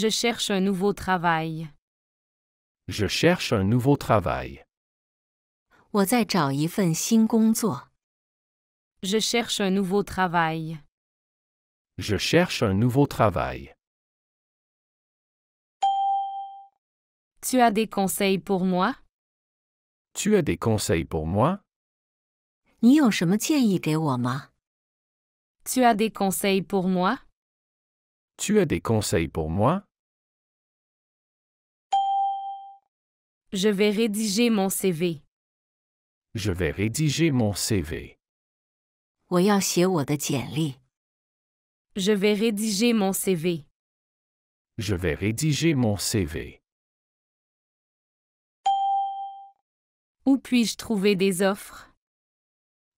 Je cherche un nouveau travail. Je cherche un nouveau travail. Je cherche un nouveau travail. Je cherche un nouveau travail. Tu as des conseils pour moi? Tu as des conseils pour moi? Tu as des conseils pour moi? Tu as des conseils pour moi? Je vais rédiger mon CV. Je vais rédiger mon CV. Je vais rédiger mon CV. Je vais rédiger mon CV. Où puis-je trouver des offres?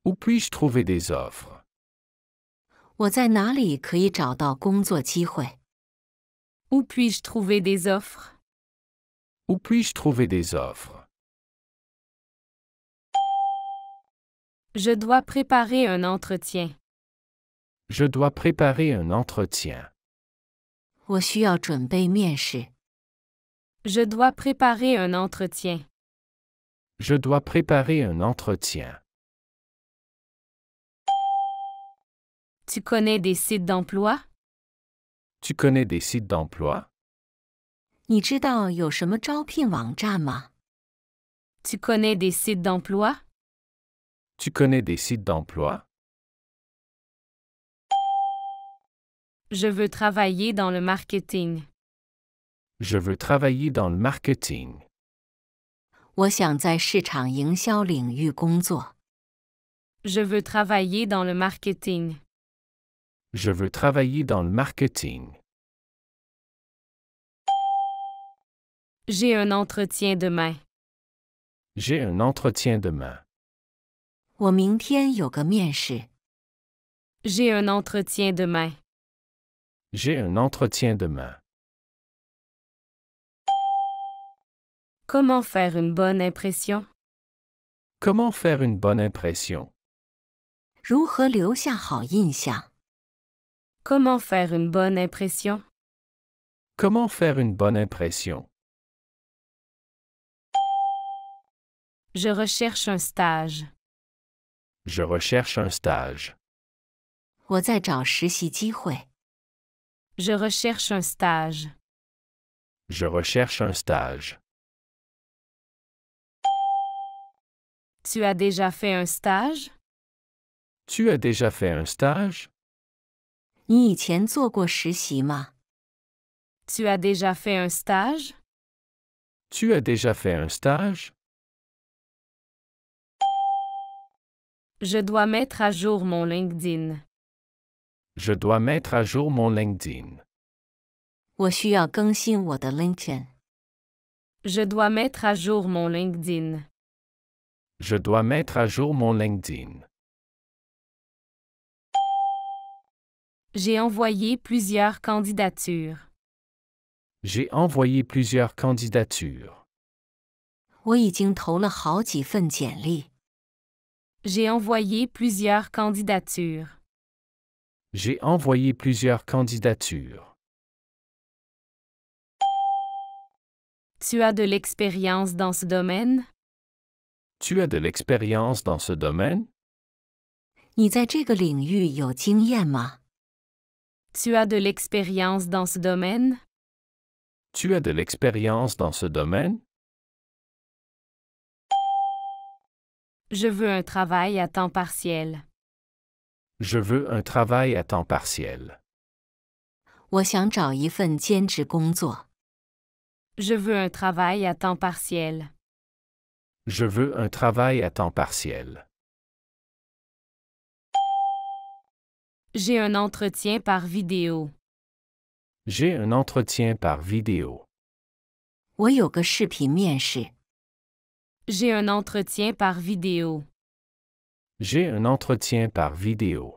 Où puis-je trouver des offres? Où puis puis-je trouver des offres? Où puis-je trouver des offres Je dois préparer un entretien. Je dois préparer un entretien. Je dois préparer un entretien. Je dois préparer un entretien. Tu connais des sites d'emploi? Tu connais des sites d'emploi? Tu connais des sites d'emploi? Tu connais des sites d'emploi? Je veux travailler dans le marketing. Je veux travailler dans le marketing. veux travailler dans le marketing. Je veux travailler dans le marketing. J'ai un entretien demain. J'ai un entretien demain. J'ai un entretien demain. J'ai un entretien demain. Comment faire une bonne impression? Comment faire une bonne impression? Comment faire une bonne impression? Comment faire une bonne impression? Je recherche un stage. Je recherche un stage. Je recherche un stage. Je recherche un stage. Tu as déjà fait un stage? Tu as déjà fait un stage? Tu as déjà fait un stage? Tu as déjà fait un stage? Je dois mettre à jour mon LinkedIn. Je dois mettre à jour mon LinkedIn. Je dois mettre à jour mon LinkedIn. Je dois mettre à jour mon LinkedIn. J'ai envoyé plusieurs candidatures. J'ai envoyé plusieurs candidatures. J'ai envoyé plusieurs candidatures. J'ai envoyé plusieurs candidatures. Tu as de l'expérience dans ce domaine? Tu as de l'expérience dans ce domaine? Tu as de l'expérience dans ce domaine? Tu as de l'expérience dans ce domaine? Je veux un travail à temps partiel. Je veux un travail à temps partiel. veux un travail à temps partiel. Je veux un travail à temps partiel. J'ai un entretien par vidéo. J'ai un entretien par vidéo. J'ai un entretien par vidéo. J'ai un entretien par vidéo.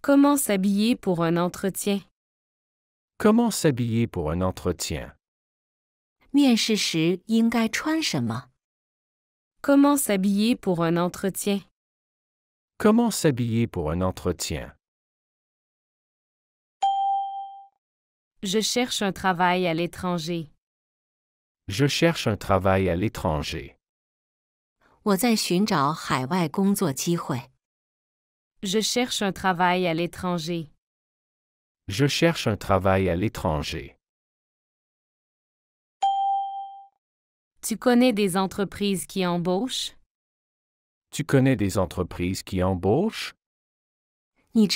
Comment s'habiller pour un entretien? Comment s'habiller pour un entretien? Comment s'habiller pour un entretien? Comment s'habiller pour un entretien? Je cherche un travail à l'étranger. Je cherche un travail à l'étranger. Je cherche un travail à l'étranger. Je cherche un travail à l'étranger. Tu connais des entreprises qui embauchent? Tu connais des entreprises qui embauchent? Tu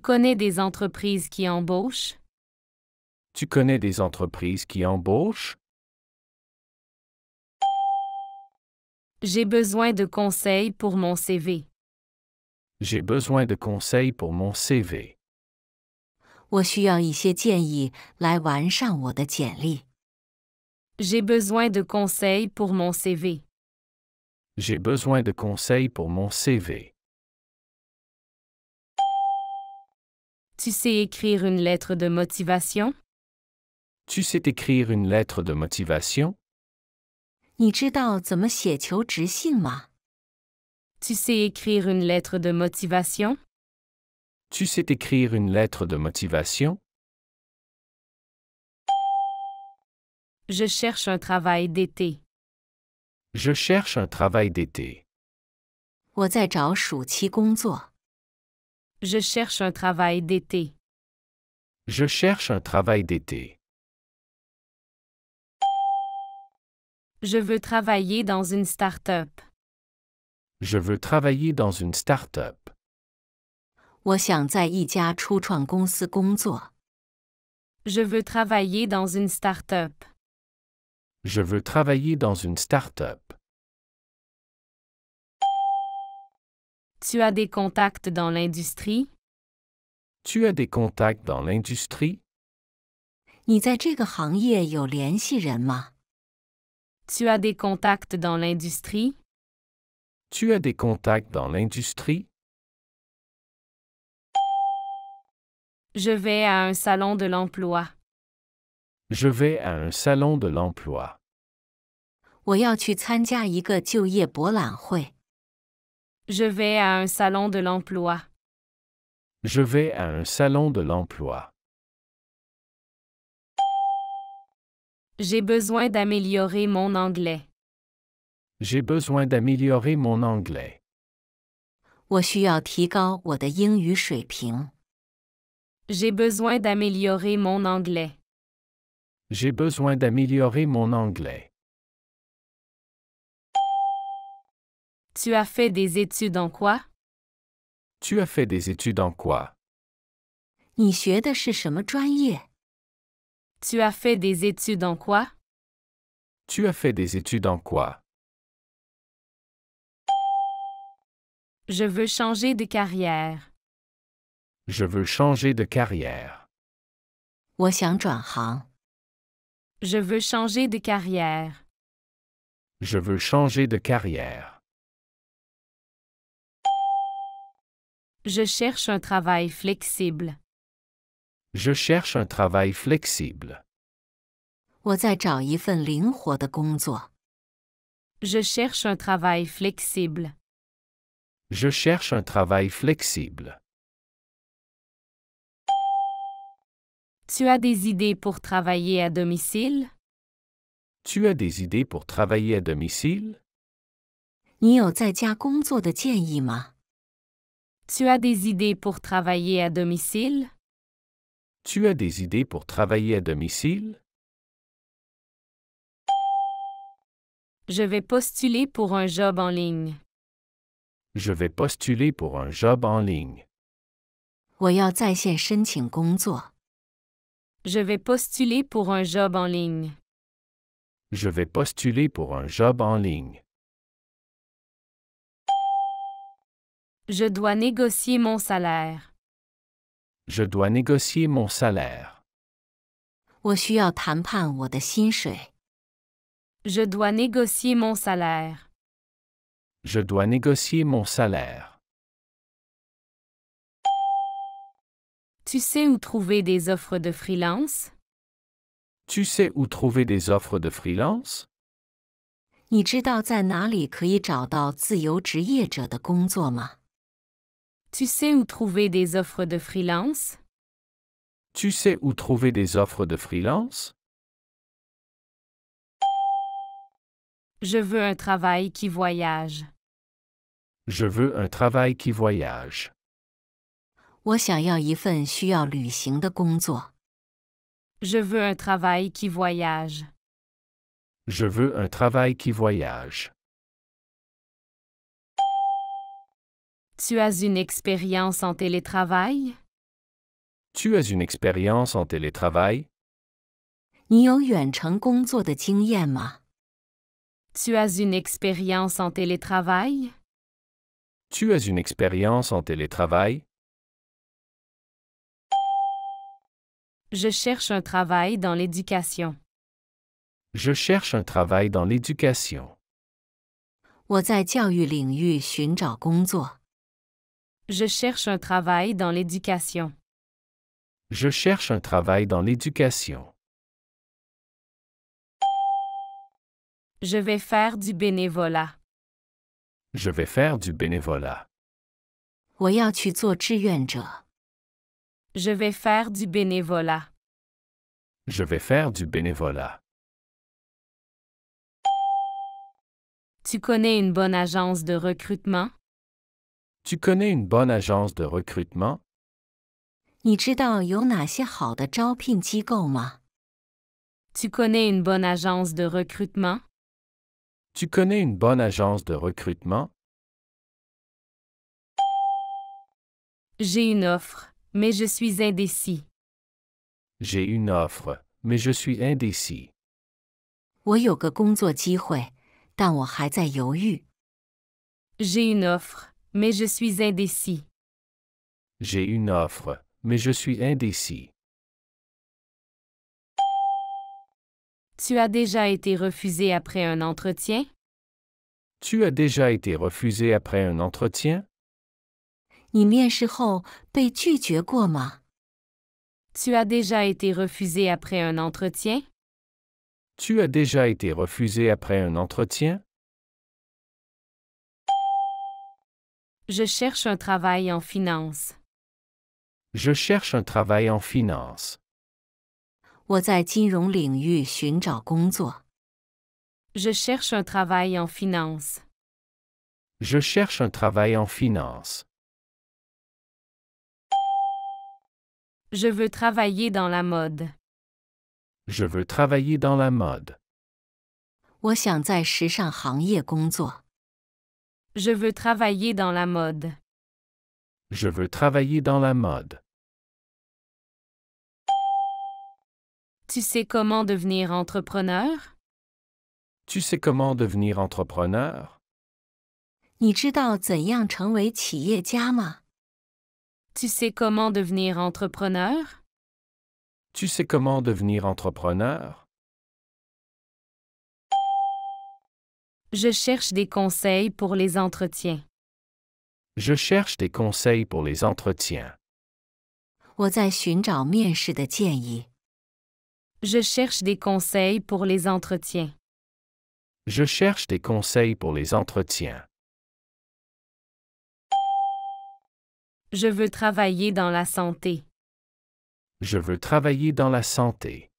connais des entreprises qui embauchent? Tu connais des entreprises qui embauchent? J'ai besoin de conseils pour mon CV. J'ai besoin de conseils pour mon CV. J'ai besoin de conseils pour mon CV. J'ai besoin de conseils pour mon CV. Tu sais écrire une lettre de motivation? Tu sais écrire une lettre de motivation? Tu sais écrire une lettre de motivation? Tu sais écrire une lettre de motivation? Je cherche un travail d'été. Je cherche un travail d'été. Je cherche un travail d'été. Je cherche un travail d'été. Je veux travailler dans une start-up. Je veux travailler dans une start-up. Je veux travailler dans une start-up. Je veux travailler dans une start-up. Tu as des contacts dans l'industrie? Tu as des contacts dans l'industrie? Tu as des contacts dans l'industrie? Tu as des contacts dans l'industrie? Je vais à un salon de l'emploi. Je vais à un salon de l'emploi. Je vais à un salon de l'emploi. Je vais à un salon de l'emploi. J'ai besoin d'améliorer mon anglais. J'ai besoin d'améliorer mon anglais. J'ai besoin d'améliorer mon anglais. J'ai besoin d'améliorer mon anglais. Tu as fait des études en quoi? Tu as fait des études en quoi? 你学的是什么专业？tu as fait des études en quoi? Tu as fait des études en quoi? Je veux changer de carrière. Je veux changer de carrière. Je veux changer de carrière. Je veux changer de carrière. Je cherche un travail flexible. Je cherche un travail flexible. Je cherche un travail flexible. Je cherche un travail flexible. Tu as des idées pour travailler à domicile? Tu as des idées pour travailler à domicile? Tu as des idées pour travailler à domicile? Tu as des idées pour travailler à domicile? Je vais postuler pour un job en ligne. Je vais postuler pour un job en ligne. Je vais postuler pour un job en ligne. Je vais postuler pour un job en ligne. Je dois négocier mon salaire. Je dois négocier mon salaire. Je dois négocier mon salaire. Je dois négocier mon salaire. Tu sais où trouver des offres de freelance? Tu sais où trouver des offres de freelance? 你知道在哪里可以找到自由职业者的工作吗？tu sais où trouver des offres de freelance? Tu sais où trouver des offres de freelance? Je veux un travail qui voyage. Je veux un travail qui voyage. Je veux un travail qui voyage. Je veux un travail qui voyage. Tu as une expérience en télétravail? Tu as une expérience en télétravail? as une expérience en télétravail? Tu as une expérience en télétravail? Je cherche un travail dans l'éducation. Je cherche un travail dans l'éducation. Je cherche un travail dans l'éducation. Je cherche un travail dans l'éducation. Je vais faire du bénévolat. Je vais faire du bénévolat. Je vais faire du bénévolat. Je vais faire du bénévolat. Tu connais une bonne agence de recrutement? Tu connais une bonne agence de recrutement? Tu connais une bonne agence de recrutement? Tu connais une bonne agence de recrutement? J'ai une offre, mais je suis indécis. J'ai une offre, mais je suis indécis. J'ai une offre, mais je suis indécis. J'ai une offre, mais je suis indécis. Tu as déjà été refusé après un entretien? Tu as déjà été refusé après un entretien? tu as déjà été refusé après un entretien? Tu as déjà été refusé après un entretien? Je cherche un travail en finance. Je cherche un travail en finance. Je cherche un travail en finance. Je cherche un travail en finance. Je veux travailler dans la mode. Je veux travailler dans la mode. 我想在时尚行业工作。je veux travailler dans la mode. Je veux travailler dans la mode. Tu sais comment devenir entrepreneur? Tu sais comment devenir entrepreneur? Tu sais comment devenir entrepreneur? Tu sais comment devenir entrepreneur? Je cherche des conseils pour les entretiens. Je cherche des conseils pour les entretiens. Je cherche des conseils pour les entretiens. Je cherche des conseils pour les entretiens. Je veux travailler dans la santé. Je veux travailler dans la santé.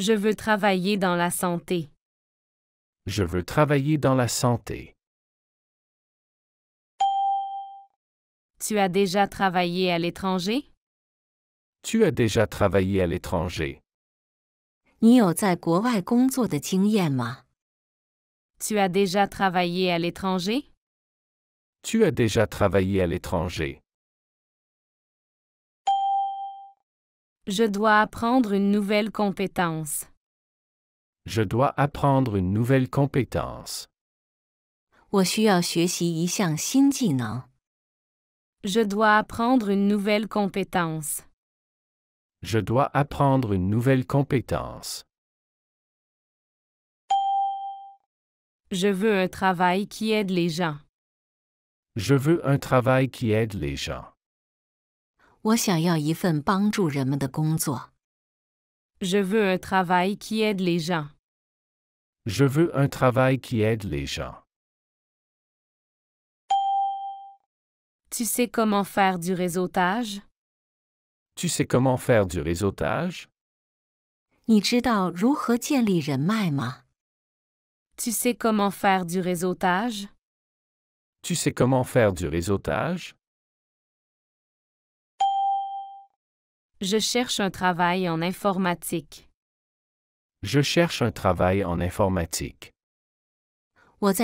Je veux travailler dans la santé. Je veux travailler dans la santé. Tu as déjà travaillé à l'étranger? Tu as déjà travaillé à l'étranger. Tu as déjà travaillé à l'étranger? Tu as déjà travaillé à l'étranger. Je dois apprendre une nouvelle compétence. Je dois apprendre une nouvelle compétence. Je dois apprendre une nouvelle compétence. Je dois apprendre une nouvelle compétence. Je veux un travail qui aide les gens. Je veux un travail qui aide les gens. Je veux un travail qui aide les gens. Je veux un travail qui aide les gens. Tu sais comment faire du réseautage? Tu sais comment faire du réseautage? sais comment faire du réseautage? Tu sais comment faire du réseautage? Je cherche un travail en informatique. Je cherche un travail en informatique. Je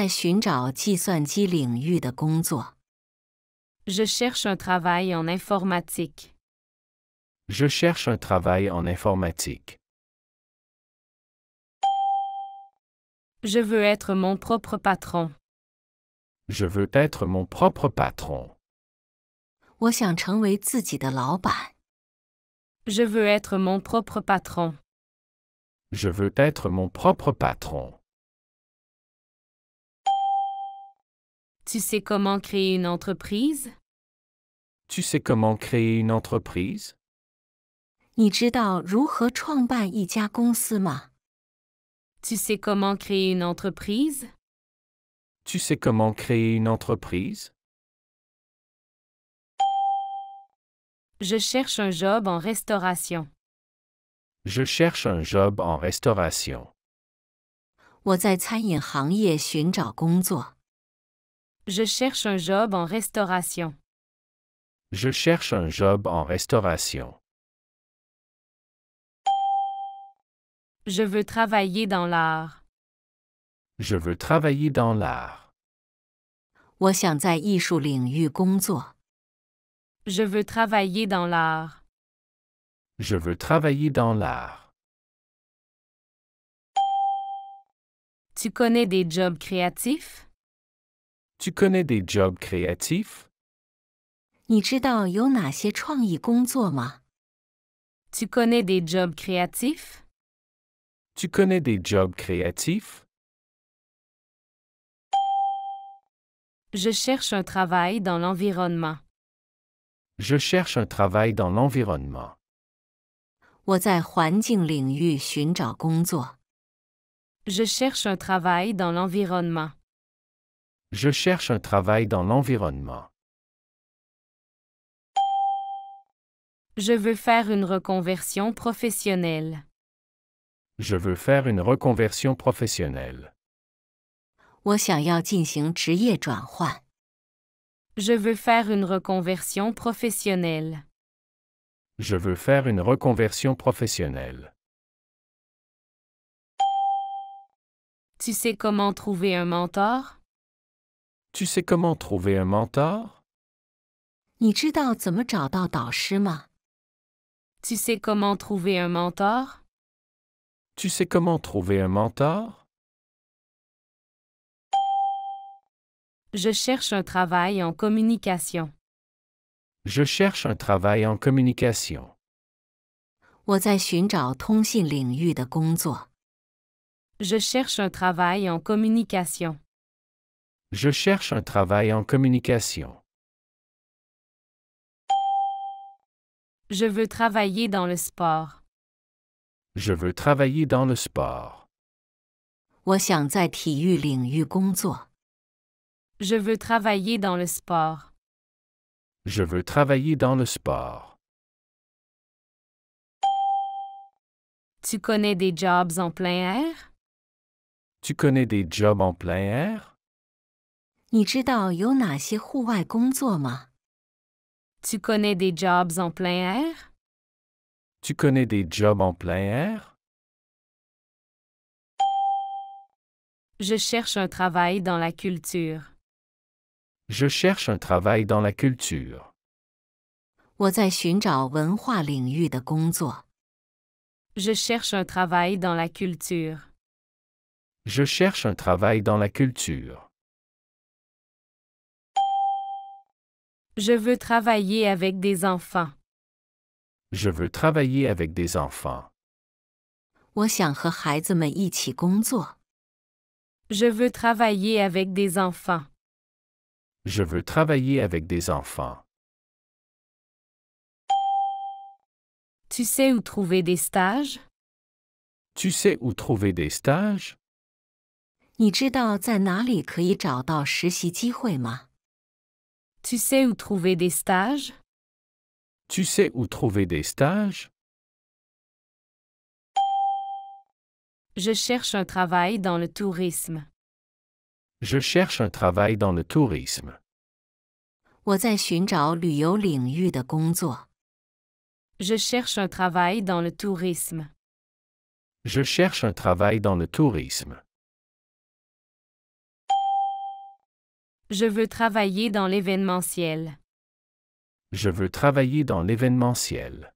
cherche un travail en informatique. Je cherche un travail en informatique. Je veux être mon propre patron. Je veux être mon propre patron. 我想成为自己的老板。je veux être mon propre patron. Je veux être mon propre patron. Tu sais comment créer une entreprise? Tu sais comment créer une entreprise? Tu sais comment créer une entreprise? Tu sais comment créer une entreprise? Je cherche un job en restauration. Je cherche un job en restauration. Je cherche un job en restauration. Je cherche un job en restauration. Je veux travailler dans l'art. Je veux travailler dans l'art. 我想在艺术领域工作。je veux travailler dans l'art. Je veux travailler dans l'art. Tu connais des jobs créatifs? Tu connais des jobs créatifs? Tu connais des jobs créatifs? Tu connais des jobs créatifs? Je cherche un travail dans l'environnement. Je cherche un travail dans l'environnement. Je cherche un travail dans l'environnement. Je cherche un travail dans l'environnement. Je veux faire une reconversion professionnelle. Je veux faire une reconversion professionnelle. Je veux faire une reconversion professionnelle. Je veux faire une reconversion professionnelle. Tu sais comment trouver un mentor? Tu sais comment trouver un mentor? Tu sais comment trouver un mentor? Tu sais comment trouver un mentor? Je cherche un travail en communication. Je cherche un travail en communication. Je cherche un travail en communication. Je cherche un travail en communication. Je veux travailler dans le sport. Je veux travailler dans le sport. 我想在体育领域工作。je veux travailler dans le sport. Je veux travailler dans le sport. Tu connais des jobs en plein air? Tu connais des jobs en plein air? Tu connais des jobs en plein air? Tu connais des jobs en plein air? Je cherche un travail dans la culture. Je cherche un travail dans la culture. Je cherche un travail dans la culture. Je cherche un travail dans la culture. Je veux travailler avec des enfants. Je veux travailler avec des enfants. Je veux travailler avec des enfants. Je veux travailler avec des enfants. Tu sais où trouver des stages? Tu sais où trouver des stages? sais où trouver des stages? Tu sais où trouver des stages? Je cherche un travail dans le tourisme. Je cherche un travail dans le tourisme. Je cherche un travail dans le tourisme. Je cherche un travail dans le tourisme. Je veux travailler dans l'événementiel. Je veux travailler dans l'événementiel.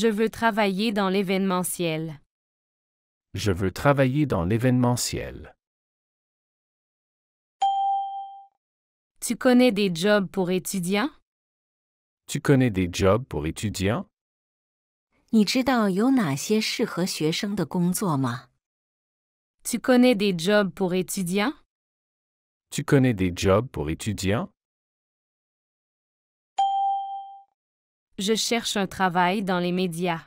Je veux travailler dans l'événementiel. Je veux travailler dans l'événementiel. Tu connais des jobs pour étudiants? Tu connais des jobs pour étudiants? Tu connais des jobs pour étudiants? Tu connais des jobs pour étudiants? Je cherche un travail dans les médias.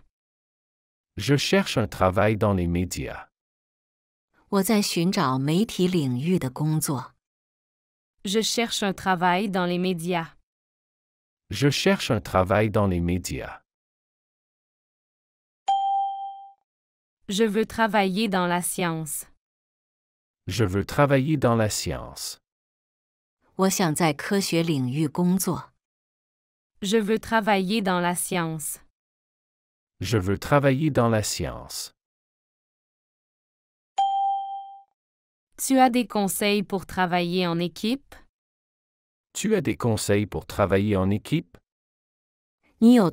Je cherche un travail dans les médias. Je cherche un travail dans les médias. Je cherche un travail dans les médias. Je veux travailler dans la science. Je veux travailler dans la science. Je veux travailler dans la science. Je veux travailler dans la science. Tu as des conseils pour travailler en équipe? Tu as des conseils pour travailler en équipe? Tu as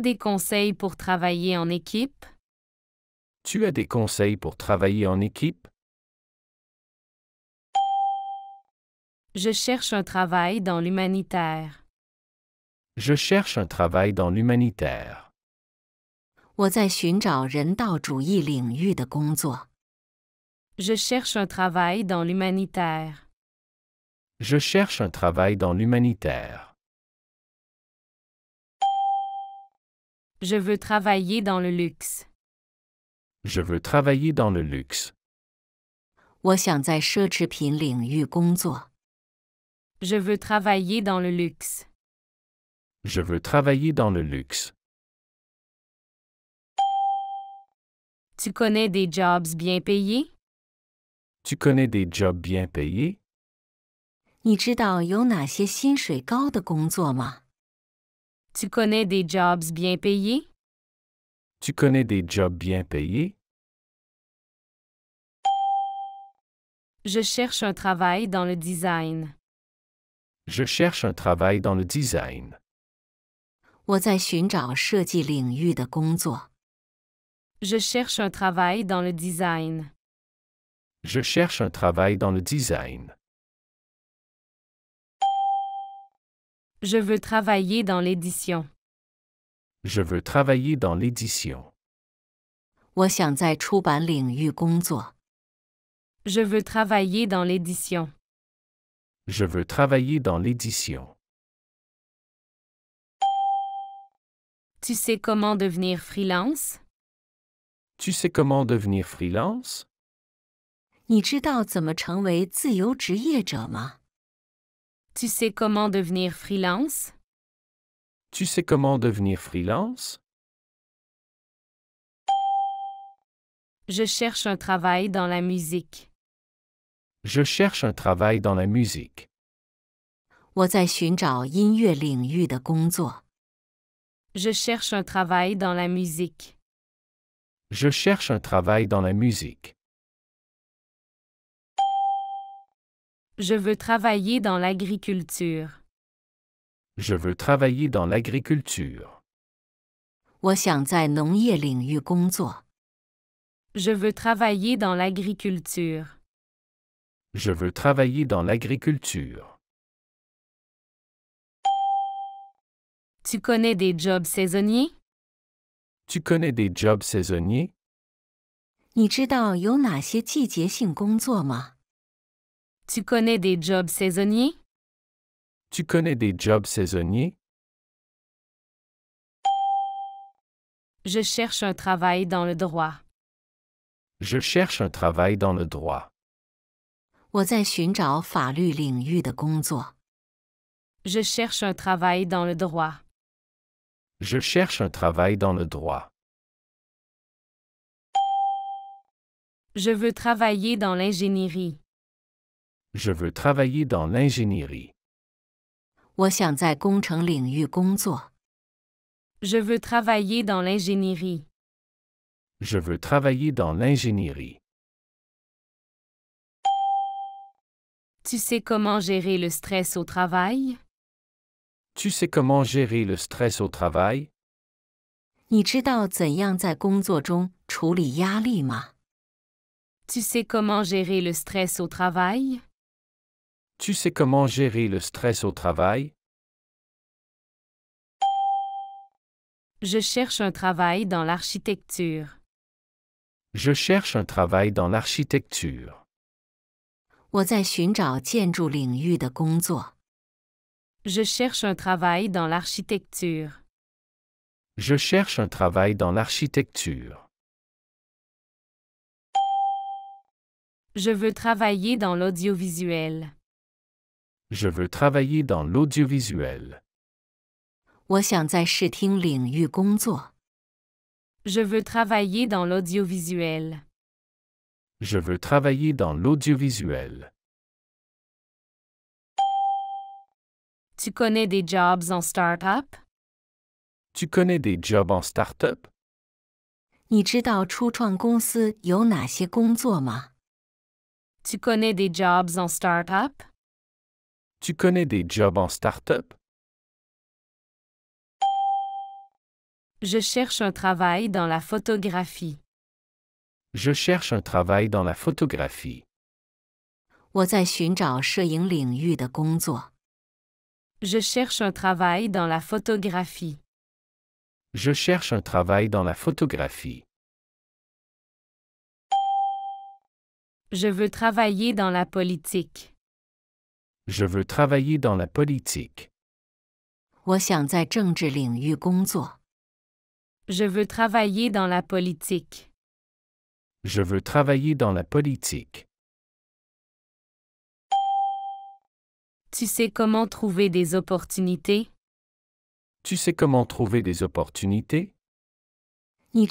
des conseils pour travailler en équipe? Tu as des conseils pour travailler en équipe? Je cherche un travail dans l'humanitaire. Je cherche un travail dans l'humanitaire. Je cherche un travail dans l'humanitaire. Je cherche un travail dans l'humanitaire. Je veux travailler dans le luxe. Je veux travailler dans le luxe. Je veux travailler dans le luxe. Je veux travailler dans le luxe. Tu connais des jobs bien payés? Tu connais des jobs bien payés? Tu connais des jobs bien payés? Tu connais des jobs bien payés? Je cherche un travail dans le design. Je cherche un travail dans le design. Je cherche un travail dans le design. Je cherche un travail dans le design. Je veux travailler dans l'édition. Je veux travailler dans l'édition. veux travailler dans l'édition. Je veux travailler dans l'édition. Tu sais comment devenir freelance? Tu sais comment devenir freelance? Tu sais comment devenir freelance? Tu sais comment devenir freelance? Je cherche un travail dans la musique. Je cherche un travail dans la musique. 我在寻找音乐领域的工作。je cherche un travail dans la musique. Je cherche un travail dans la musique. Je veux travailler dans l'agriculture. Je veux travailler dans l'agriculture. Je veux travailler dans l'agriculture. Je veux travailler dans l'agriculture. Tu connais des jobs saisonniers? Tu connais des jobs saisonniers? Tu connais des jobs saisonniers? Tu connais des jobs saisonniers? Je cherche un travail dans le droit. Je cherche un travail dans le droit. Je cherche un travail dans le droit. Je cherche un travail dans le droit. Je veux travailler dans l'ingénierie. Je veux travailler dans l'ingénierie. Je veux travailler dans l'ingénierie. Je veux travailler dans l'ingénierie. Tu sais comment gérer le stress au travail? Tu sais comment gérer le stress au travail? Tu sais comment gérer le stress au travail? Tu sais comment gérer le stress au travail? Je cherche un travail dans l'architecture. Je cherche un travail dans l'architecture. Je cherche un travail dans l'architecture. Je cherche un travail dans l'architecture. Je veux travailler dans l'audiovisuel. Je veux travailler dans l'audiovisuel. Je veux travailler dans l'audiovisuel. Je veux travailler dans l'audiovisuel. Tu connais des jobs en start-up? Tu connais des jobs en start-up? connais des jobs en start-up? Tu connais des jobs en start-up? Je cherche un travail dans la photographie. Je cherche un travail dans la photographie. 我在寻找摄影领域的工作。je cherche un travail dans la photographie. Je cherche un travail dans la photographie. Je veux travailler dans la politique. Je veux travailler dans la politique. Je veux travailler dans la politique. Je veux travailler dans la politique. Tu sais comment trouver des opportunités? Tu sais comment trouver des opportunités? Tu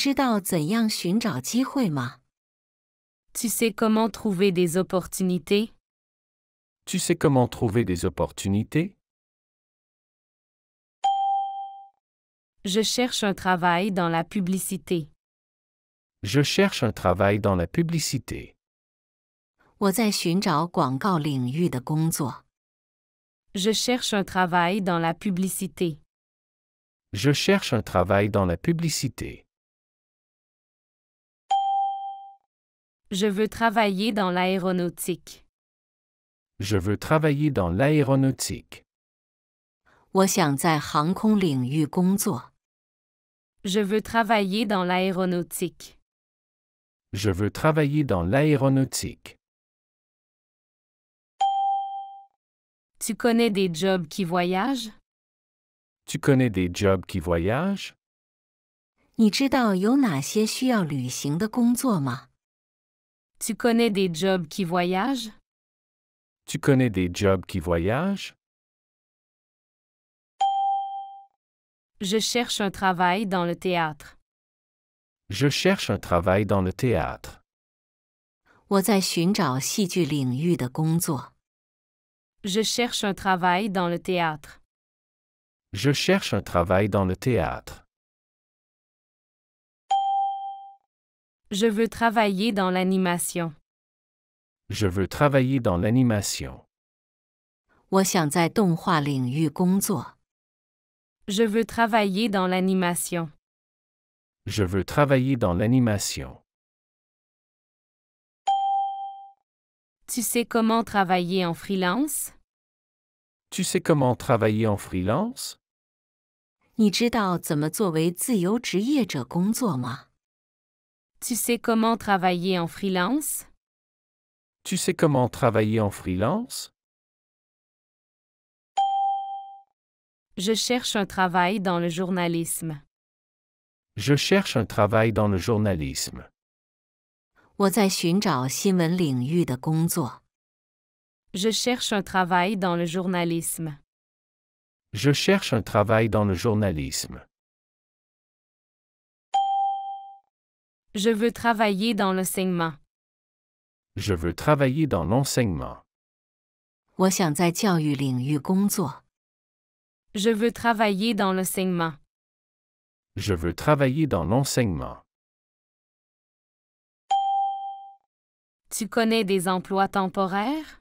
sais comment trouver des opportunités? Tu sais comment trouver des opportunités? Je cherche un travail dans la publicité. Je cherche un travail dans la publicité. Je cherche un travail dans la publicité. Je cherche un travail dans la publicité. Je veux travailler dans l'aéronautique. Je veux travailler dans l'aéronautique. Je veux travailler dans l'aéronautique. Je veux travailler dans l'aéronautique. Tu connais des jobs qui voyagent? Tu connais des jobs qui voyagent? Tu connais des jobs qui voyagent? Tu connais des jobs qui voyagent? Je cherche un travail dans le théâtre. Je cherche un travail dans le théâtre. 我在寻找戏剧领域的工作。je cherche un travail dans le théâtre. Je cherche un travail dans le théâtre. Je veux travailler dans l'animation. Je veux travailler dans l'animation. Je veux travailler dans l'animation. Je veux travailler dans l'animation. Tu sais comment travailler en freelance? Tu sais comment travailler en freelance? Tu sais comment travailler en freelance? Tu sais comment travailler en freelance? Je cherche un travail dans le journalisme. Je cherche un travail dans le journalisme. Je cherche un travail dans le journalisme. Je cherche un travail dans le journalisme. Je veux travailler dans l'enseignement. Je veux travailler dans l'enseignement. Je veux travailler dans l'enseignement. Je veux travailler dans l'enseignement. Tu connais des emplois temporaires?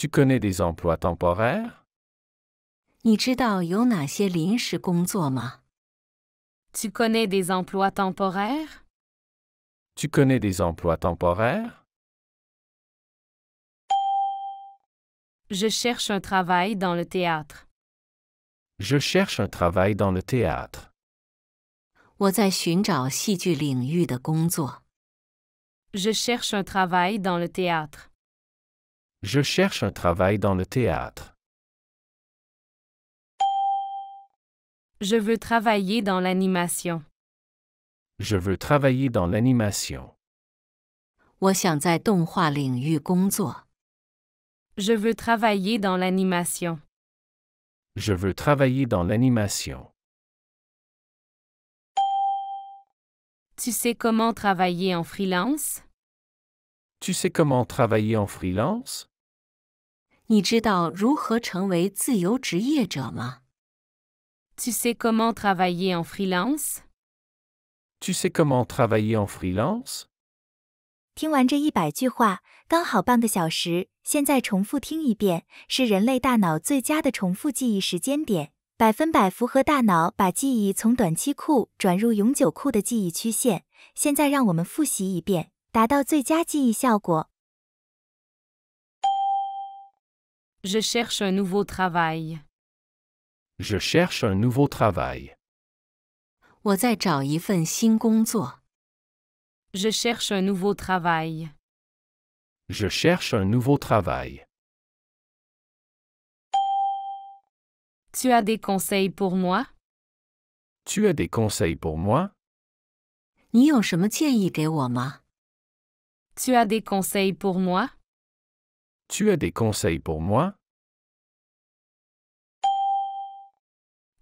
Tu connais des emplois temporaires? connais des emplois temporaires? Tu connais des emplois temporaires? Je cherche un travail dans le théâtre. Je cherche un travail dans le théâtre. Je cherche un travail dans le théâtre. Je cherche un travail dans le théâtre. Je veux travailler dans l'animation. Je veux travailler dans l'animation. Je veux travailler dans l'animation. Je veux travailler dans l'animation. Tu sais comment travailler en freelance? to s a c o a m e n t ravaille on freelance 你知道如何成为自由职业者吗 to s a c o a m e n t ravaille on freelance to sacrament ravaille on freelance 听完这一百句话刚好半个小时现在重复听一遍是人类大脑最佳的重复记忆时间点百分百符合大脑把记忆从短期库转入永久库的记忆曲线现在让我们复习一遍达到最佳记忆效果。Je cherche un nouveau travail. Je cherche un nouveau travail. 我在找一份新工作。Je cherche un nouveau travail. Je cherche un nouveau travail. Tu as des conseils pour moi? Tu as des conseils pour moi? 你有什么建议给我吗？Tu as des conseils pour moi? Tu as des conseils pour moi?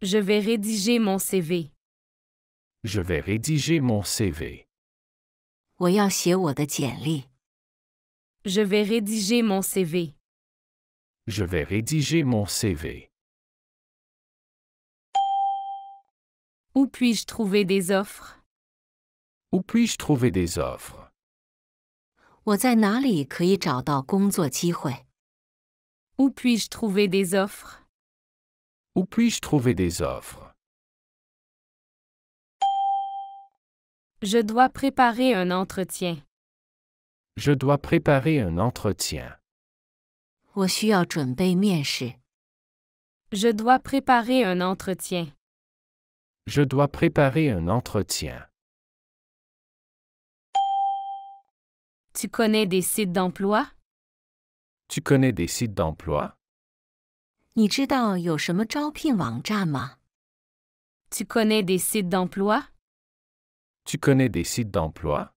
Je vais rédiger mon CV. Je vais rédiger mon CV. Je vais rédiger mon CV. Je vais rédiger mon CV. Où puis-je trouver des offres? Où puis-je trouver des offres? Où puis puis-je trouver des offres? Où puis-je trouver des offres? Je dois préparer un entretien. Je dois préparer un entretien. Je dois préparer un entretien. Je dois préparer un entretien. Tu connais des sites d'emploi? Tu connais des sites d'emploi? Tu connais des sites d'emploi? Tu connais des sites d'emploi?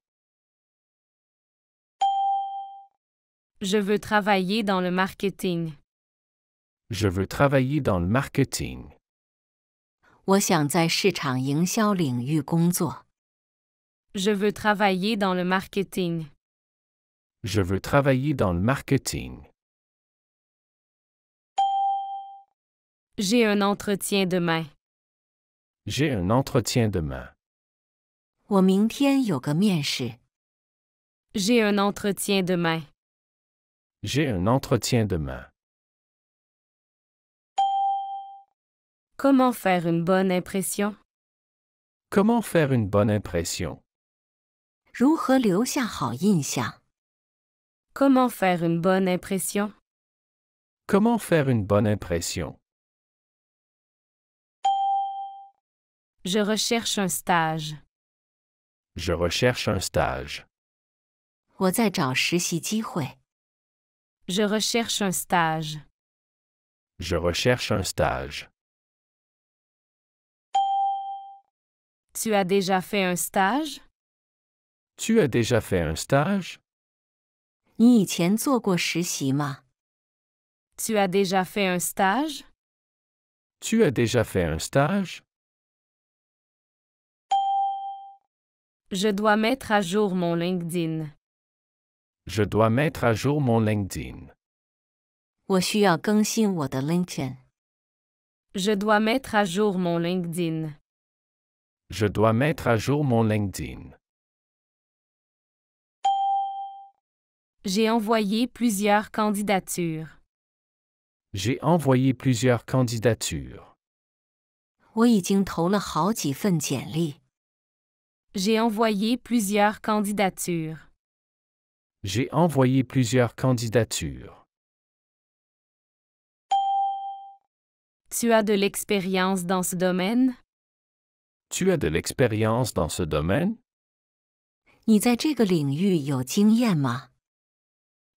Je veux travailler dans le marketing. Je veux travailler dans le marketing. Je veux travailler dans le marketing. Je veux travailler dans le marketing. J'ai un entretien demain. J'ai un entretien demain. J'ai un entretien demain. J'ai un entretien demain. Comment faire une bonne impression? Comment faire une bonne impression? Comment faire une bonne impression? Comment faire une bonne impression? Je recherche un stage. Je recherche un stage. Je recherche un stage. Je recherche un stage. Tu as déjà fait un stage? Tu as déjà fait un stage? Tu as déjà fait un stage? Tu as déjà fait un stage? Je dois mettre à jour mon LinkedIn. Je dois mettre à jour mon LinkedIn. Je dois mettre à jour mon LinkedIn. Je dois mettre à jour mon LinkedIn. J'ai envoyé plusieurs candidatures. J'ai envoyé plusieurs candidatures. J'ai envoyé plusieurs candidatures. J'ai envoyé plusieurs candidatures. Tu as de l'expérience dans ce domaine? Tu as de l'expérience dans ce domaine?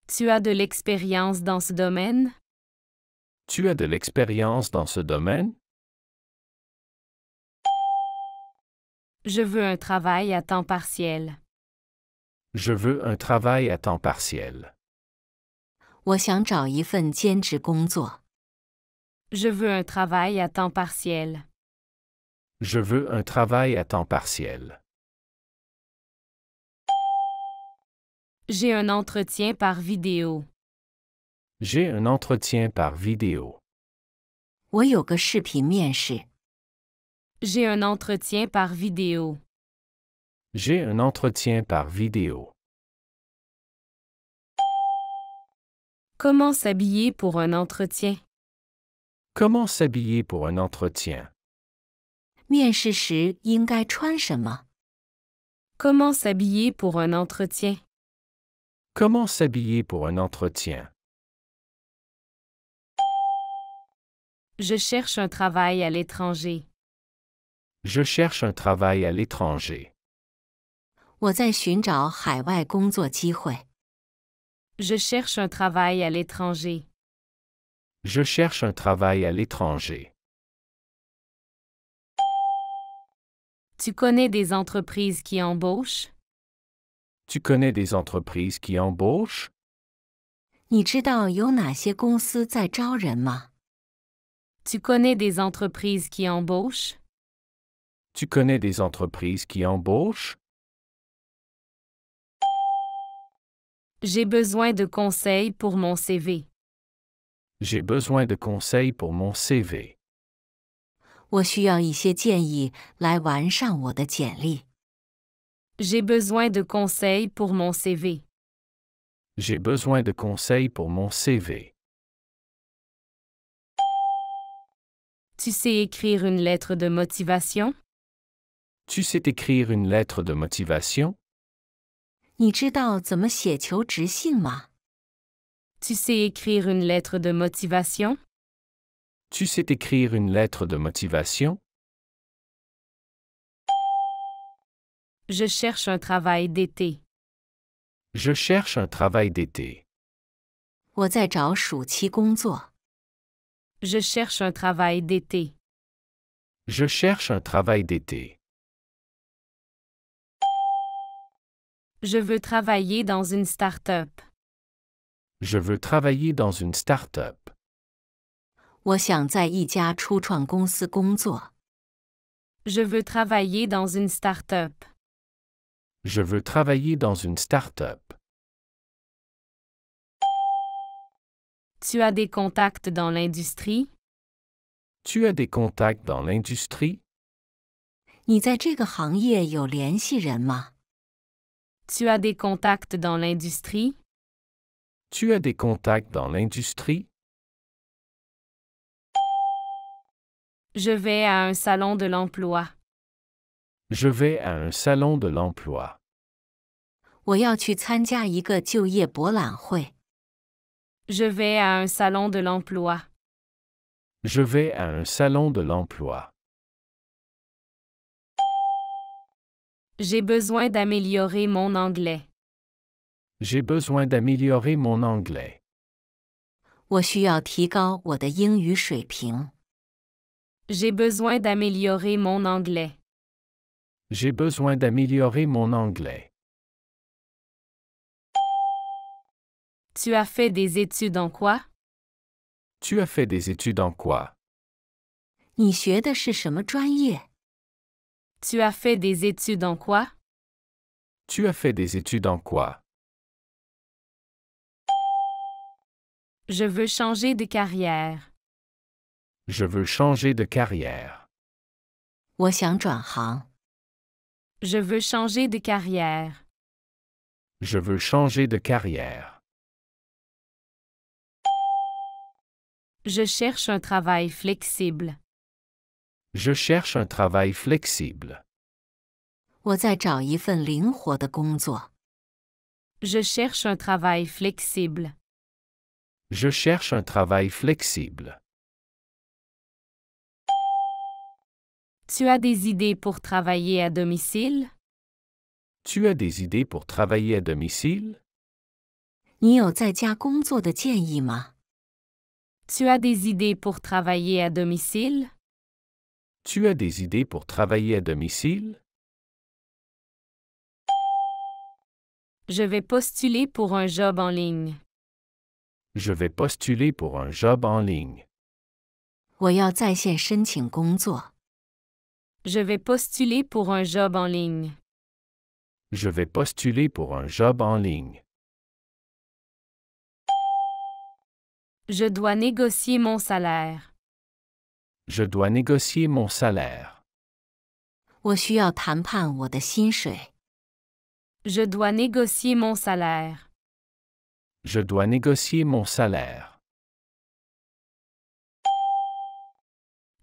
Tu as de l'expérience dans ce domaine? Tu as de l'expérience dans ce domaine? Je veux un travail à temps partiel. Je veux un travail à temps partiel. Je veux un travail à temps partiel. Je veux un travail à temps partiel. J'ai un entretien par vidéo. J'ai un entretien par vidéo. J'ai un entretien par vidéo. J'ai un entretien par vidéo. Comment s'habiller pour un entretien? Comment s'habiller pour un entretien? Comment s'habiller pour un entretien? Comment s'habiller pour un entretien? Je cherche un travail à l'étranger. Je cherche un travail à l'étranger. Je cherche un travail à l'étranger. Je cherche un travail à l'étranger. Tu connais des entreprises qui embauchent? Tu connais des entreprises qui embauchent? Tu connais des entreprises qui embauchent? Tu connais des entreprises qui embauchent? J'ai besoin de conseils pour mon CV. J'ai besoin de conseils pour mon CV. J'ai besoin de conseils pour mon CV. J'ai besoin de conseils pour mon CV. Tu sais écrire une lettre de motivation? Tu sais écrire une lettre de motivation? Tu sais écrire une lettre de motivation? Tu sais écrire une lettre de motivation? Je cherche un travail d'été. Je cherche un travail d'été. Je cherche un travail d'été. Je cherche un travail d'été. Je veux travailler dans une start-up. Je veux travailler dans une start-up. Je veux travailler dans une start-up. Je veux travailler dans une start-up. Tu as des contacts dans l'industrie? Tu as des contacts dans l'industrie? Tu as des contacts dans l'industrie? Tu as des contacts dans l'industrie? Je vais à un salon de l'emploi. Je vais à un salon de l'emploi. Je vais à un salon de l'emploi. Je vais à un salon de l'emploi. J'ai besoin d'améliorer mon anglais. J'ai besoin d'améliorer mon anglais. J'ai besoin d'améliorer mon anglais. J'ai besoin d'améliorer mon anglais. Tu as fait des études en quoi? Tu as fait des études en quoi? Tu as fait des études en quoi? Tu as fait des études en quoi? Je veux changer de carrière. Je veux changer de carrière. Je veux changer de carrière. Je veux changer de carrière. Je cherche un travail flexible. Je cherche un travail flexible. Je cherche un travail flexible. Je cherche un travail flexible. Tu as des idées pour travailler à domicile? Tu as des idées pour travailler à domicile? 你有在家工作的建议吗? Tu as des idées pour travailler à domicile? Tu as des idées pour travailler à domicile? Je vais postuler pour un job en ligne. Je vais postuler pour un job en ligne. 我要在线申请工作。je vais postuler pour un job en ligne. Je vais postuler pour un job en ligne. Je dois négocier mon salaire. Je dois négocier mon salaire. Je dois négocier mon salaire. Je dois négocier mon salaire.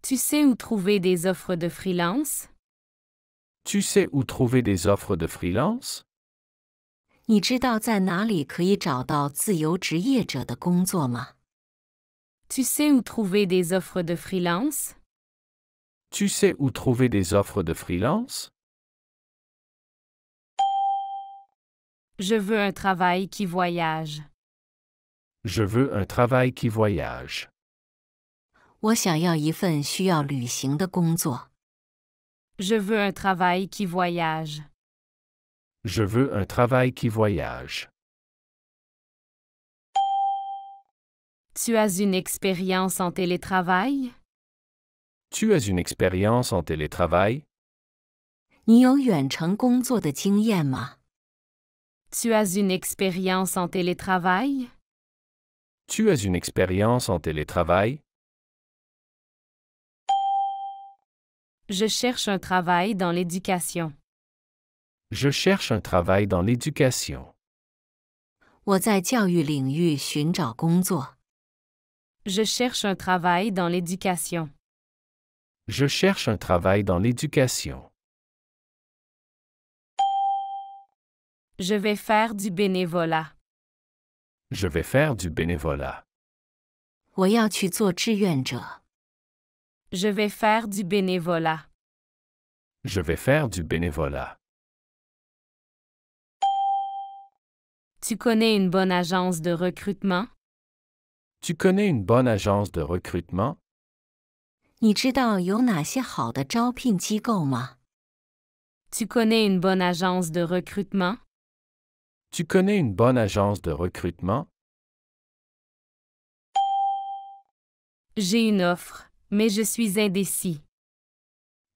Tu sais où trouver des offres de freelance? Tu sais où trouver des offres de freelance? Tu sais où trouver des offres de freelance? Tu sais où trouver des offres de freelance? Je veux un travail qui voyage. Je veux un travail qui voyage. Je veux un travail qui voyage. Je veux un travail qui voyage. Tu as une expérience en télétravail? Tu as une expérience en télétravail? Tu as une expérience en télétravail? Je cherche un travail dans l'éducation. Je cherche un travail dans l'éducation. Je cherche un travail dans l'éducation. Je cherche un travail dans l'éducation. Je vais faire du bénévolat. Je vais faire du bénévolat. Je vais faire du bénévolat. Je vais faire du bénévolat. Tu connais une bonne agence de recrutement? Tu connais une bonne agence de recrutement? Tu connais une bonne agence de recrutement? Tu connais une bonne agence de recrutement? J'ai une offre mais je suis indécis.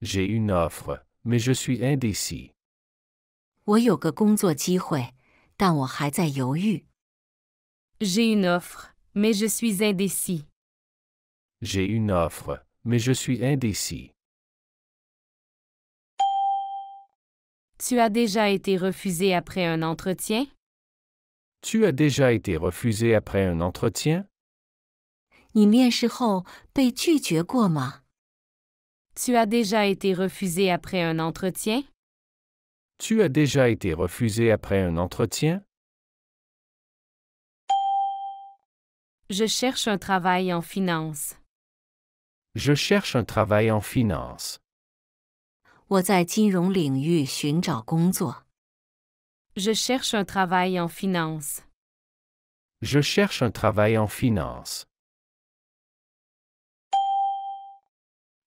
J'ai une offre, mais je suis indécis. J'ai une offre, mais je suis indécis. J'ai une offre, mais je suis indécis. Tu as déjà été refusé après un entretien? Tu as déjà été refusé après un entretien? Tu as déjà été refusé après un entretien? Tu as déjà été refusé après un entretien? Je cherche un travail en finance. Je cherche un travail en finance. Je cherche un travail en finance. Je cherche un travail en finance.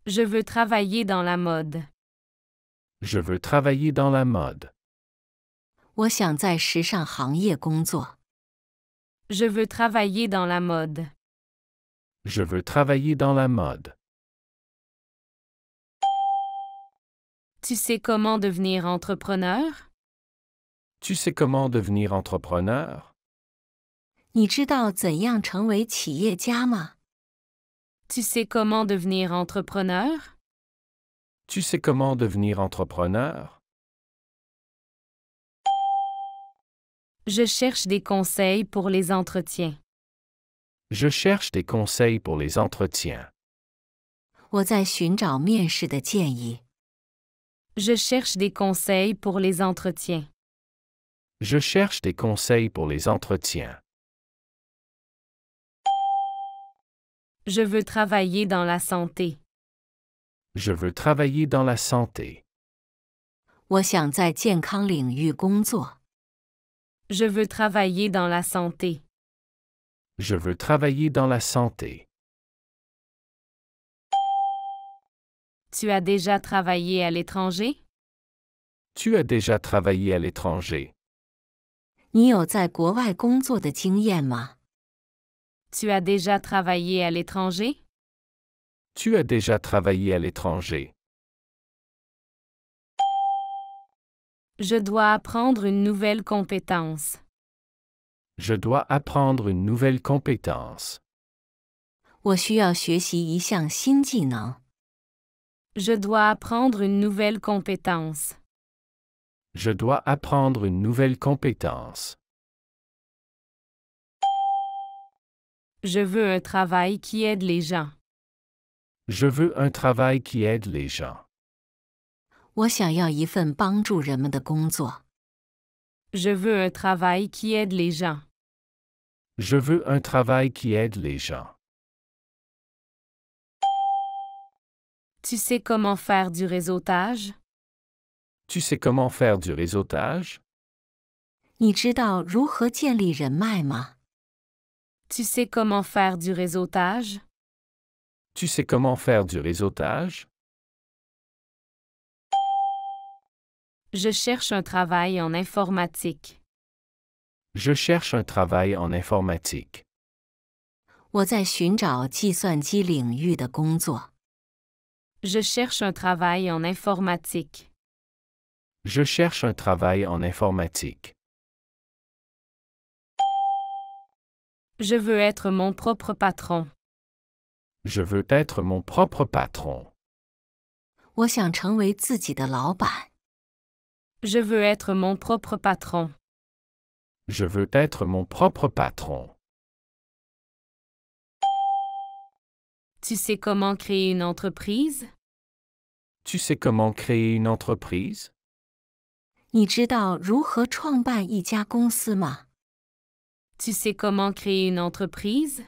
Je veux travailler dans la mode. Je veux travailler dans la mode. Je veux travailler dans la mode. Je veux travailler dans la mode. Tu sais comment devenir entrepreneur? Tu sais comment devenir entrepreneur? 你知道怎样成为企业家吗？tu sais comment devenir entrepreneur? Tu sais comment devenir entrepreneur? Je cherche des conseils pour les entretiens. Je cherche des conseils pour les entretiens. Je cherche des conseils pour les entretiens. Je cherche des conseils pour les entretiens. Je veux travailler dans la santé. Je veux travailler dans la santé. Je veux travailler dans la santé. Je veux travailler dans la santé. Tu as déjà travaillé à l'étranger? Tu as déjà travaillé à l'étranger. Tu as déjà travaillé à l'étranger? Tu as déjà travaillé à l'étranger. Je dois apprendre une nouvelle compétence. Je dois apprendre une nouvelle compétence. Je dois apprendre une nouvelle compétence. Je dois apprendre une nouvelle compétence. Je veux un travail qui aide les gens. Je veux un travail qui aide les gens. Je veux un travail qui aide les gens. Je veux un travail qui aide les gens. Tu sais comment faire du réseautage? Tu sais comment faire du réseautage? 你知道如何建立人脉吗？tu sais comment faire du réseautage? Tu sais comment faire du réseautage? Je cherche un travail en informatique. Je cherche un travail en informatique. Je cherche un travail en informatique. Je cherche un travail en informatique. Je veux être mon propre patron. Je veux être mon propre patron. Je veux être mon propre patron. Je veux être mon propre patron. Tu sais comment créer une entreprise? Tu sais comment créer une entreprise? Tu sais comment créer une entreprise?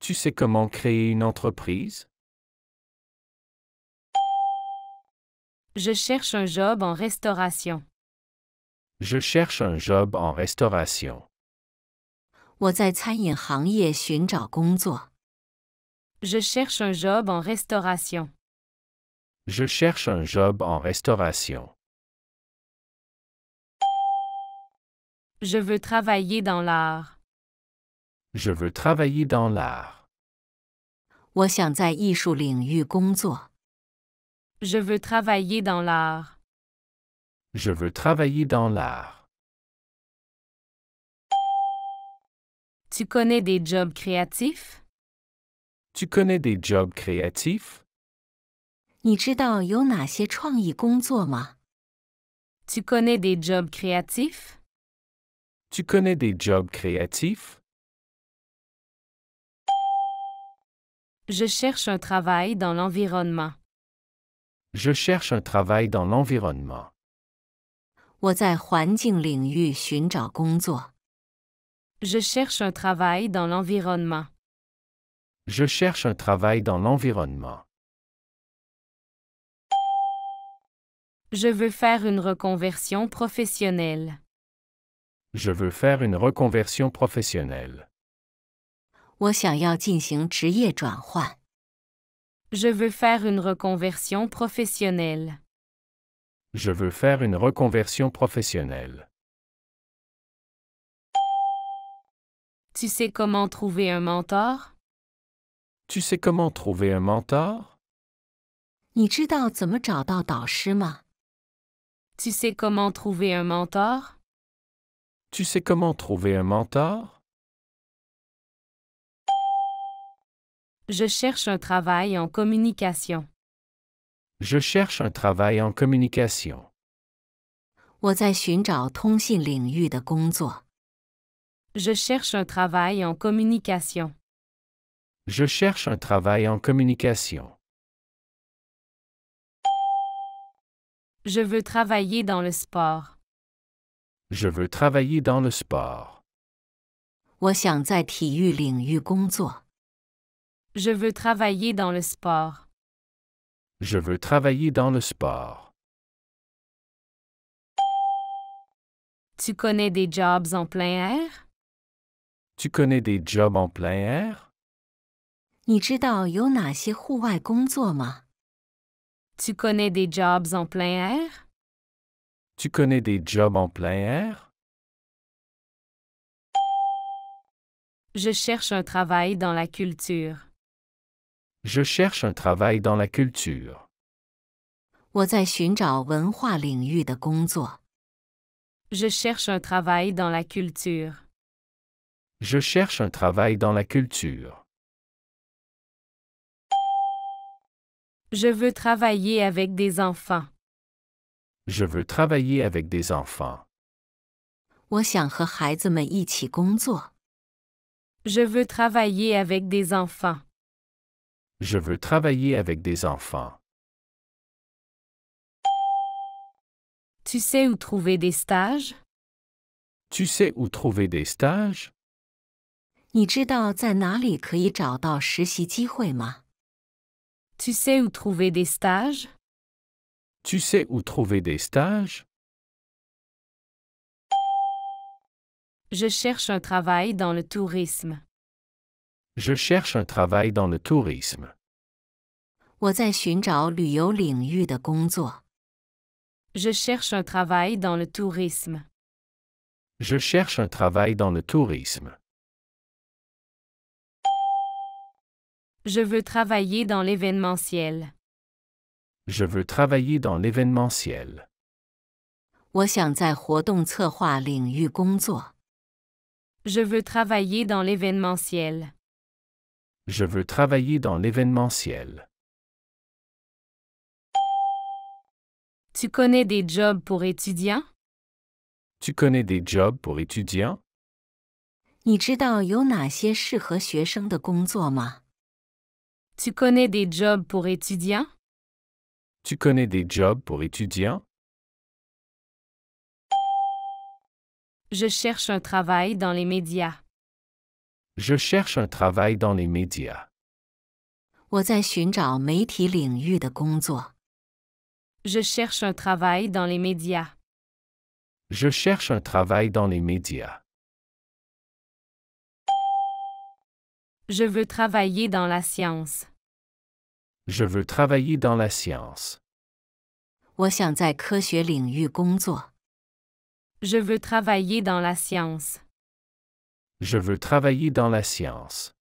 Tu sais comment créer une entreprise? Je cherche un job en restauration. Je cherche un job en restauration. Je cherche un job en restauration. Je cherche un job en restauration. Je veux travailler dans l'art. Je veux travailler dans l'art. Je veux travailler dans l'art. Je veux travailler dans l'art. Tu connais des jobs créatifs? Tu connais des jobs créatifs? Tu connais des jobs créatifs? Tu connais des jobs créatifs? Je cherche un travail dans l'environnement. Je cherche un travail dans l'environnement. Je cherche un travail dans l'environnement. Je cherche un travail dans l'environnement. Je veux faire une reconversion professionnelle. Je veux faire une reconversion professionnelle. Je veux faire une reconversion professionnelle. Je veux faire une reconversion professionnelle. Tu sais comment trouver un mentor? Tu sais comment trouver un mentor? Tu sais comment trouver un mentor? Tu sais comment trouver un mentor Je cherche un travail en communication. Je cherche un travail en communication. Je cherche un travail en communication. Je cherche un travail en communication. Je veux travailler dans le sport. Je veux travailler dans le sport. Je veux travailler dans le sport. Je veux travailler dans le sport. Tu connais des jobs en plein air? Tu connais des jobs en plein air? Tu connais des jobs en plein air? Tu connais des jobs en plein air? Je cherche un travail dans la culture. Je cherche un travail dans la culture. Je cherche un travail dans la culture. Je cherche un travail dans la culture. Je veux travailler avec des enfants. Je veux travailler avec des enfants. Je veux travailler avec des enfants. Je veux travailler avec des enfants. Tu sais où trouver des stages? Tu sais où trouver des stages? Tu sais où trouver des stages? Tu sais où trouver des stages Je cherche un travail dans le tourisme. Je cherche un travail dans le tourisme. Je cherche un travail dans le tourisme. Je cherche un travail dans le tourisme. Je veux travailler dans l'événementiel. Je veux travailler dans l'événementiel. Je veux travailler dans l'événementiel. Je veux travailler dans l'événementiel. Tu connais des jobs pour étudiants? Tu connais des jobs pour étudiants? Tu connais des jobs pour étudiants? Tu connais des jobs pour étudiants Je cherche un travail dans les médias. Je cherche un travail dans les médias. Je cherche un travail dans les médias. Je cherche un travail dans les médias. Je veux travailler dans la science. Je veux travailler dans la science. Je veux travailler dans la science. Je veux travailler dans la science.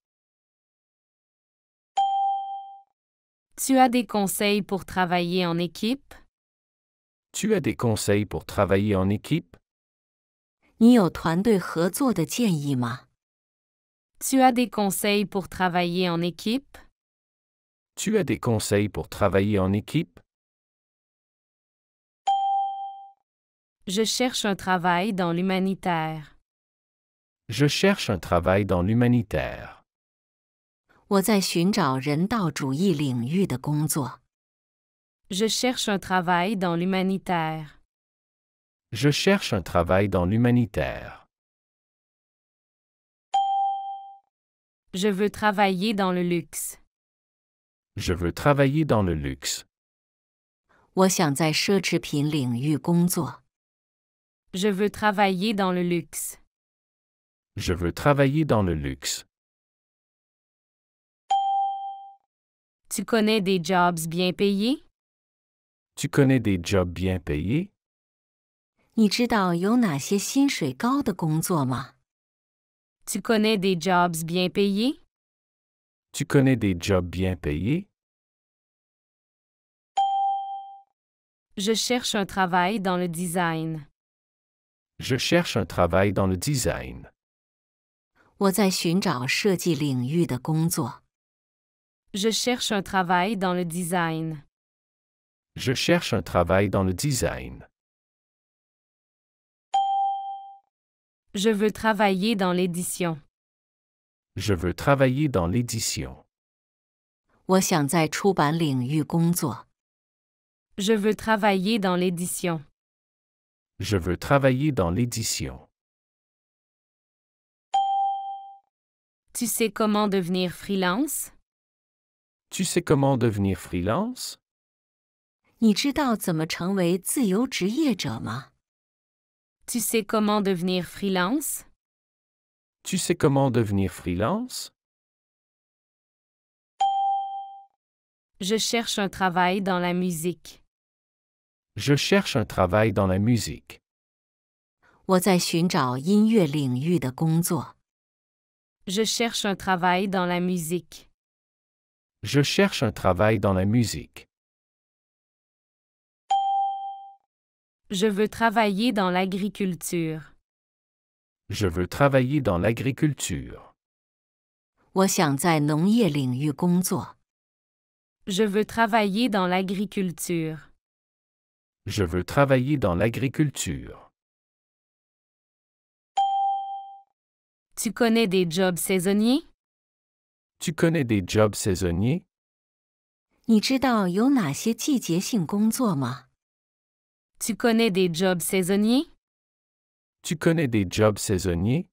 Tu as des conseils pour travailler en équipe? Tu as des conseils pour travailler en équipe? Tu as des conseils pour travailler en équipe? Tu as des conseils pour travailler en équipe? Je cherche un travail dans l'humanitaire. Je cherche un travail dans l'humanitaire. Je cherche un travail dans l'humanitaire. Je cherche un travail dans l'humanitaire. Je veux travailler dans le luxe. Je veux travailler dans le luxe. Je veux travailler dans le luxe. Je veux travailler dans le luxe. Tu connais des jobs bien payés? Tu connais des jobs bien payés? Tu connais des jobs bien payés? Tu connais des jobs bien payés? Je cherche un travail dans le design. Je cherche un travail dans le design. Je cherche un travail dans le design. Je cherche un travail dans le design. Je veux travailler dans l'édition. Je veux travailler dans l'édition. Je veux travailler dans l'édition. Je veux travailler dans l'édition. Tu sais comment devenir freelance? Tu sais comment devenir freelance? Tu sais comment devenir freelance? Tu sais comment devenir freelance Je cherche un travail dans la musique. Je cherche un travail dans la musique. Je cherche un travail dans la musique. Je cherche un travail dans la musique. Je veux travailler dans l'agriculture. Je veux travailler dans l'agriculture. Je veux travailler dans l'agriculture. Je veux travailler dans l'agriculture. Tu connais des jobs saisonniers? Tu connais des jobs saisonniers? Tu connais des jobs saisonniers? Tu connais des jobs saisonniers?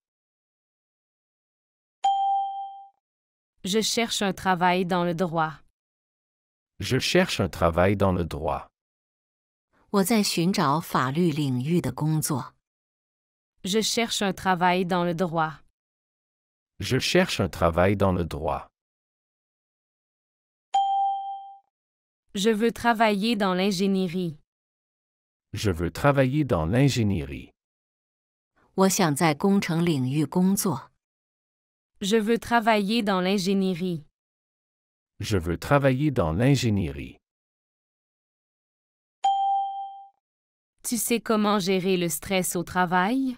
Je cherche un travail dans le droit. Je cherche un travail dans le droit. Je cherche un travail dans le droit. Je cherche un travail dans le droit. Je veux travailler dans l'ingénierie. Je veux travailler dans l'ingénierie. Je veux travailler dans l'ingénierie. Je veux travailler dans l'ingénierie. Tu sais comment gérer le stress au travail?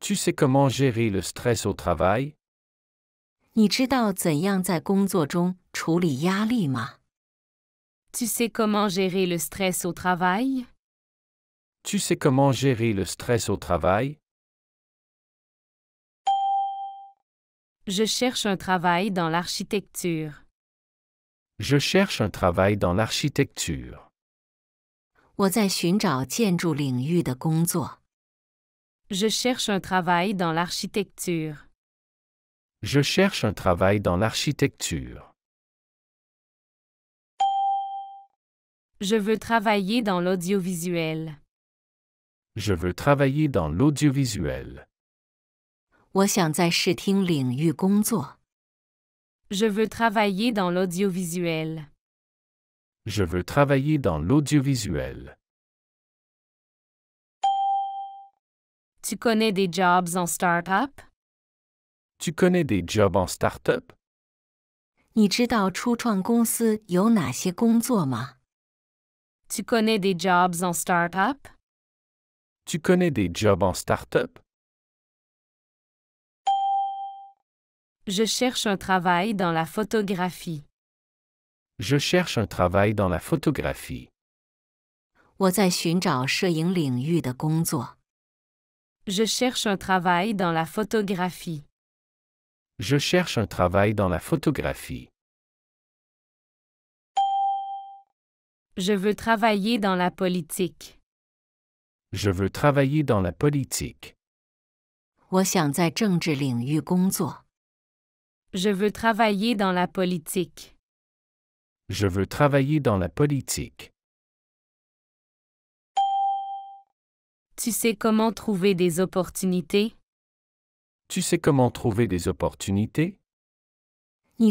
Tu sais comment gérer le stress au travail? 你知道怎样在工作中处理压力吗？Tu sais comment gérer le stress au travail? Tu sais comment gérer le stress au travail? Je cherche un travail dans l'architecture. Je cherche un travail dans l'architecture. Je cherche un travail dans l'architecture. Je cherche un travail dans l'architecture. Je veux travailler dans l'audiovisuel. Je veux travailler dans l'audiovisuel. Je veux travailler dans l'audiovisuel. Je veux travailler dans l'audiovisuel. Tu connais des jobs en start-up? Tu connais des jobs en start-up? Tu connais des jobs en start-up? Tu connais des jobs en start-up? Je cherche un travail dans la photographie. Je cherche un travail dans la photographie. cherche un travail dans la photographie. Je cherche un travail dans la photographie. Je veux travailler dans la politique. Je veux travailler dans la politique. Je veux travailler dans la politique. Je veux travailler dans la politique. Tu sais comment trouver des opportunités? Tu sais comment trouver des opportunités? Tu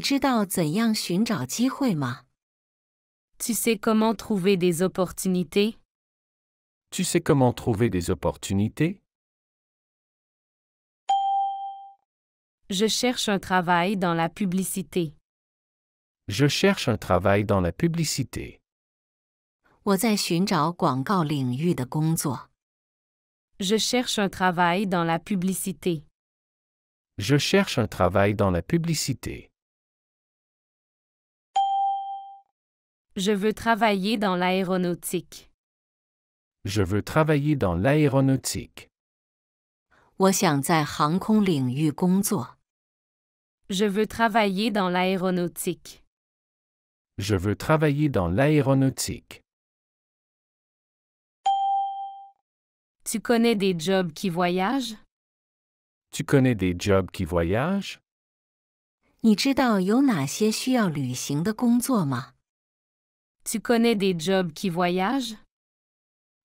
sais comment trouver des opportunités? Tu sais comment trouver des opportunités Je cherche un travail dans la publicité. Je cherche un travail dans la publicité. Je cherche un travail dans la publicité. Je cherche un travail dans la publicité. Je veux travailler dans l'aéronautique. Je veux travailler dans l'aéronautique. Je veux travailler dans l'aéronautique. Je veux travailler dans l'aéronautique. Tu connais des jobs qui voyagent? Tu connais des jobs qui voyagent? Tu connais des jobs qui voyagent?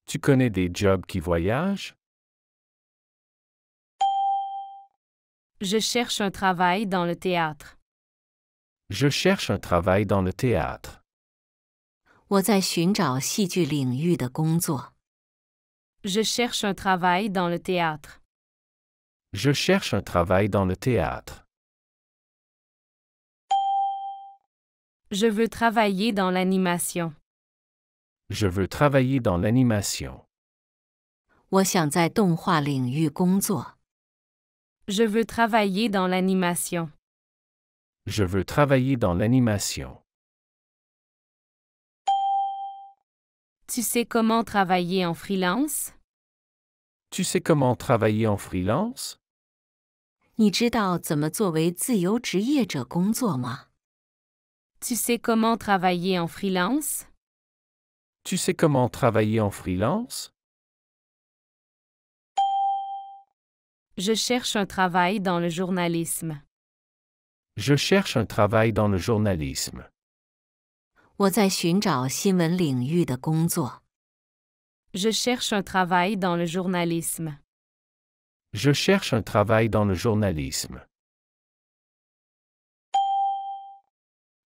Tu connais des jobs qui voyagent? Je cherche un travail dans le théâtre. Je cherche un travail dans le théâtre. Je cherche un travail dans le théâtre. Je cherche un travail dans le théâtre. Je veux travailler dans l'animation. Je veux travailler dans l'animation. Je veux travailler dans l'animation. Je veux travailler dans l'animation. Tu sais comment travailler en freelance? Tu sais comment travailler en freelance? Tu sais comment travailler en freelance? Tu sais comment travailler en freelance Je cherche un travail dans le journalisme. Je cherche un travail dans le journalisme. cherche un travail dans le journalisme. Je cherche un travail dans le journalisme.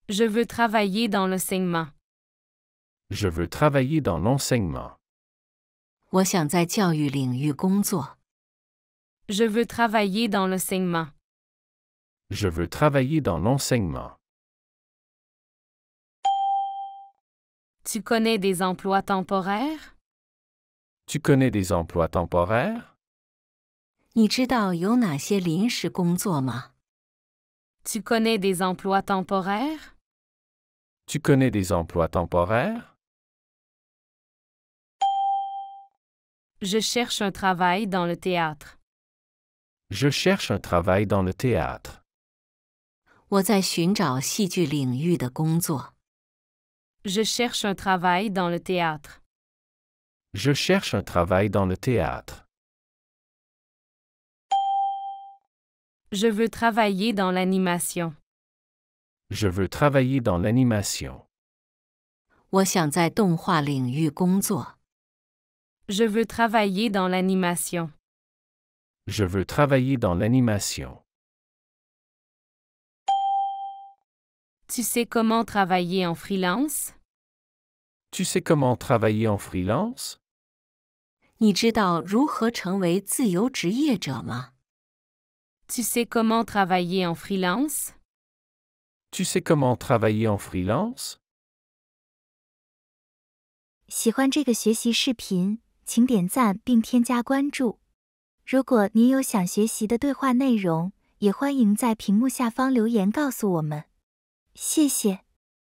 Je veux travailler dans l'enseignement. Je veux travailler dans l'enseignement. Je veux travailler dans l'enseignement. Je veux travailler dans l'enseignement. Tu connais des emplois temporaires? Tu connais des emplois temporaires? Tu connais des emplois temporaires? Tu connais des emplois temporaires? Je cherche un travail dans le théâtre. Je cherche un travail dans le théâtre. Je cherche un travail dans le théâtre. Je cherche un travail dans le théâtre. Je veux travailler dans l'animation. Je veux travailler dans l'animation. Je veux travailler dans l'animation. Je veux travailler dans l'animation. Tu sais comment travailler en freelance? Tu sais comment travailler en freelance? tu sais comment travailler en freelance? Tu sais comment travailler en freelance? 请点赞并添加关注。如果您有想学习的对话内容，也欢迎在屏幕下方留言告诉我们。谢谢。